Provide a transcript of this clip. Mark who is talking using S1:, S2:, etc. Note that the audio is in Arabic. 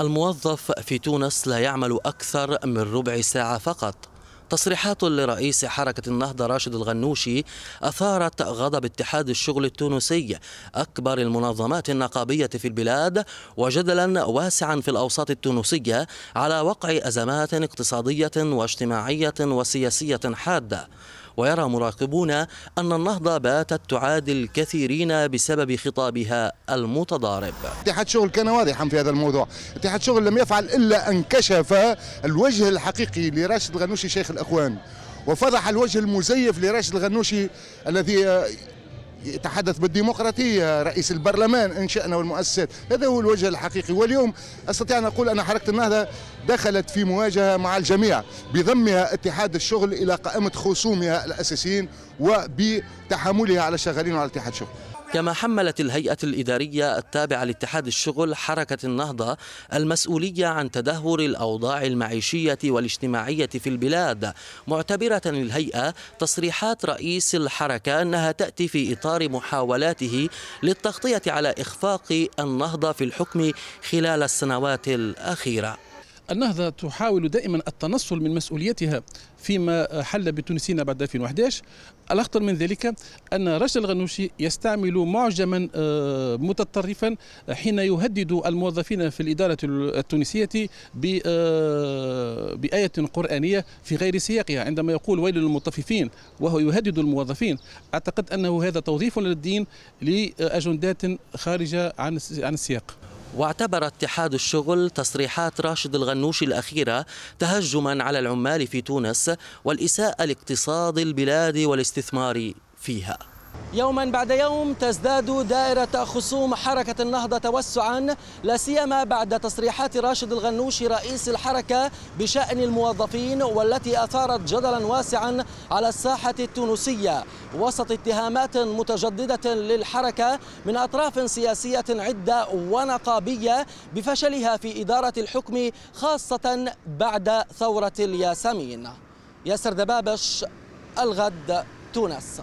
S1: الموظف في تونس لا يعمل أكثر من ربع ساعة فقط تصريحات لرئيس حركة النهضة راشد الغنوشي أثارت غضب اتحاد الشغل التونسي أكبر المنظمات النقابية في البلاد وجدلا واسعا في الأوساط التونسية على وقع أزمات اقتصادية واجتماعية وسياسية حادة ويرى مراقبون أن النهضة باتت تعادي الكثيرين بسبب خطابها المتضارب
S2: اتحاد شغل كان واضحا في هذا الموضوع اتحاد شغل لم يفعل إلا أن كشف الوجه الحقيقي لراشد الغنوشي شيخ الأخوان وفضح الوجه المزيف لراشد الغنوشي الذي يتحدث بالديمقراطية آه، رئيس البرلمان إنشأنا والمؤسسات هذا هو الوجه الحقيقي واليوم أستطيع أن أقول أن حركة النهضة دخلت في مواجهة مع الجميع بضمها اتحاد الشغل إلى قائمة خصومها الأساسيين وبتحملها على الشغالين وعلى اتحاد الشغل
S1: كما حملت الهيئة الإدارية التابعة لاتحاد الشغل حركة النهضة المسؤولية عن تدهور الأوضاع المعيشية والاجتماعية في البلاد معتبرة الهيئة تصريحات رئيس الحركة أنها تأتي في إطار محاولاته للتغطية على إخفاق النهضة في الحكم خلال
S3: السنوات الأخيرة النهضة تحاول دائما التنصل من مسؤوليتها فيما حل بتونسينا بعد 2011 الأخطر من ذلك أن رشد الغنوشي يستعمل معجما آه، متطرفا حين يهدد الموظفين في الإدارة التونسية آه، بآية قرآنية في غير سياقها عندما يقول ويل للمطففين وهو يهدد الموظفين أعتقد أنه هذا توظيف للدين لأجندات خارجة عن السياق واعتبر اتحاد
S1: الشغل تصريحات راشد الغنوش الأخيرة تهجما على العمال في تونس والإساءة لاقتصاد البلاد والاستثمار فيها يوما بعد يوم تزداد دائرة خصوم حركة النهضة توسعا لا سيما بعد تصريحات راشد الغنوشي رئيس الحركة بشأن الموظفين والتي أثارت جدلا واسعا على الساحة التونسية وسط اتهامات متجددة للحركة من أطراف سياسية عدة ونقابية بفشلها في إدارة الحكم خاصة بعد ثورة الياسمين
S2: ياسر دبابش الغد تونس